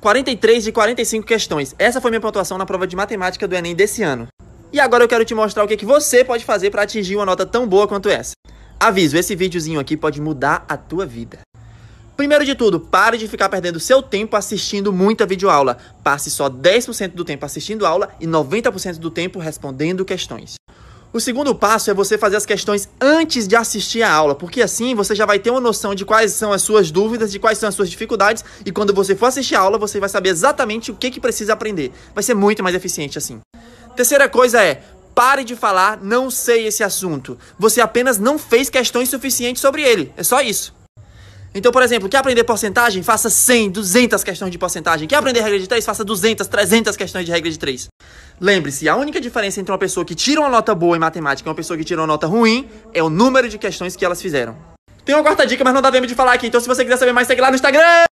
43 de 45 questões. Essa foi minha pontuação na prova de matemática do Enem desse ano. E agora eu quero te mostrar o que, é que você pode fazer para atingir uma nota tão boa quanto essa. Aviso, esse videozinho aqui pode mudar a tua vida. Primeiro de tudo, pare de ficar perdendo seu tempo assistindo muita videoaula. Passe só 10% do tempo assistindo aula e 90% do tempo respondendo questões. O segundo passo é você fazer as questões antes de assistir a aula, porque assim você já vai ter uma noção de quais são as suas dúvidas, de quais são as suas dificuldades, e quando você for assistir a aula, você vai saber exatamente o que, que precisa aprender. Vai ser muito mais eficiente assim. Terceira coisa é. Pare de falar, não sei esse assunto. Você apenas não fez questões suficientes sobre ele. É só isso. Então, por exemplo, quer aprender porcentagem? Faça 100, 200 questões de porcentagem. Quer aprender regra de 3? Faça 200, 300 questões de regra de 3. Lembre-se, a única diferença entre uma pessoa que tira uma nota boa em matemática e uma pessoa que tira uma nota ruim é o número de questões que elas fizeram. Tem uma quarta dica, mas não dá tempo de falar aqui. Então, se você quiser saber mais, segue lá no Instagram.